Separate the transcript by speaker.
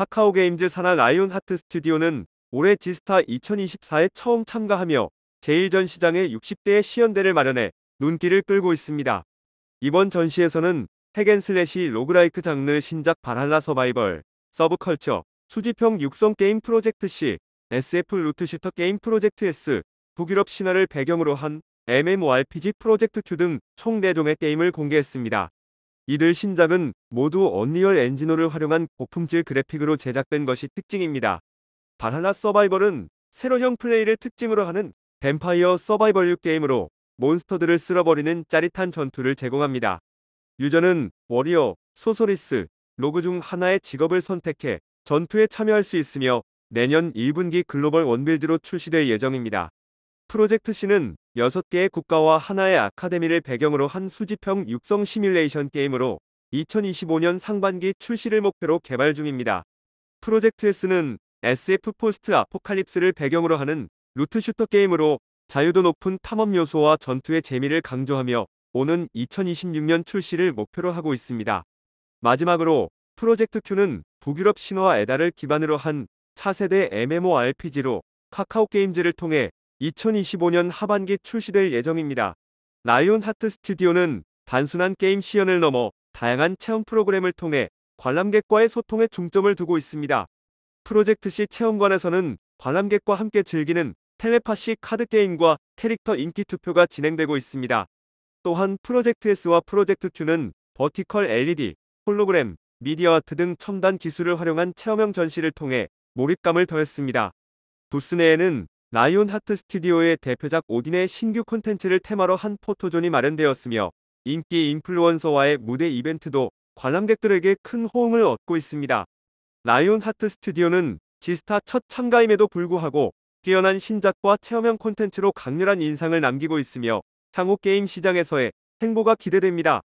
Speaker 1: 카카오게임즈 산하 라이온 하트 스튜디오는 올해 지스타 2024에 처음 참가하며 제1전 시장에 60대의 시연대를 마련해 눈길을 끌고 있습니다. 이번 전시에서는 핵앤슬래시 로그라이크 장르 신작 발할라 서바이벌, 서브컬처, 수지평 육성 게임 프로젝트 C, SF 루트 슈터 게임 프로젝트 S, 북유럽 신화를 배경으로 한 MMORPG 프로젝트 2 등총 4종의 게임을 공개했습니다. 이들 신작은 모두 언리얼 엔진호를 활용한 고품질 그래픽으로 제작된 것이 특징입니다. 바하나 서바이벌은 세로형 플레이를 특징으로 하는 뱀파이어 서바이벌6 게임으로 몬스터들을 쓸어버리는 짜릿한 전투를 제공합니다. 유저는 워리어, 소서리스 로그 중 하나의 직업을 선택해 전투에 참여할 수 있으며 내년 1분기 글로벌 원빌드로 출시될 예정입니다. 프로젝트 C는 6개의 국가와 하나의 아카데미를 배경으로 한 수집형 육성 시뮬레이션 게임으로 2025년 상반기 출시를 목표로 개발 중입니다. 프로젝트 S는 SF 포스트 아포칼립스를 배경으로 하는 루트 슈터 게임으로 자유도 높은 탐험 요소와 전투의 재미를 강조하며 오는 2026년 출시를 목표로 하고 있습니다. 마지막으로 프로젝트 Q는 북유럽 신화 에다를 기반으로 한 차세대 MMORPG로 카카오 게임즈를 통해 2025년 하반기 출시될 예정입니다. 라이온 하트 스튜디오는 단순한 게임 시연을 넘어 다양한 체험 프로그램을 통해 관람객과의 소통에 중점을 두고 있습니다. 프로젝트 시 체험관에서는 관람객과 함께 즐기는 텔레파시 카드 게임과 캐릭터 인기 투표가 진행되고 있습니다. 또한 프로젝트 S와 프로젝트 Q는 버티컬 LED, 홀로그램, 미디어 아트 등 첨단 기술을 활용한 체험형 전시를 통해 몰입감을 더했습니다. 부스 내에는 라이온 하트 스튜디오의 대표작 오딘의 신규 콘텐츠를 테마로 한 포토존이 마련되었으며 인기 인플루언서와의 무대 이벤트도 관람객들에게 큰 호응을 얻고 있습니다. 라이온 하트 스튜디오는 지스타 첫 참가임에도 불구하고 뛰어난 신작과 체험형 콘텐츠로 강렬한 인상을 남기고 있으며 향후 게임 시장에서의 행보가 기대됩니다.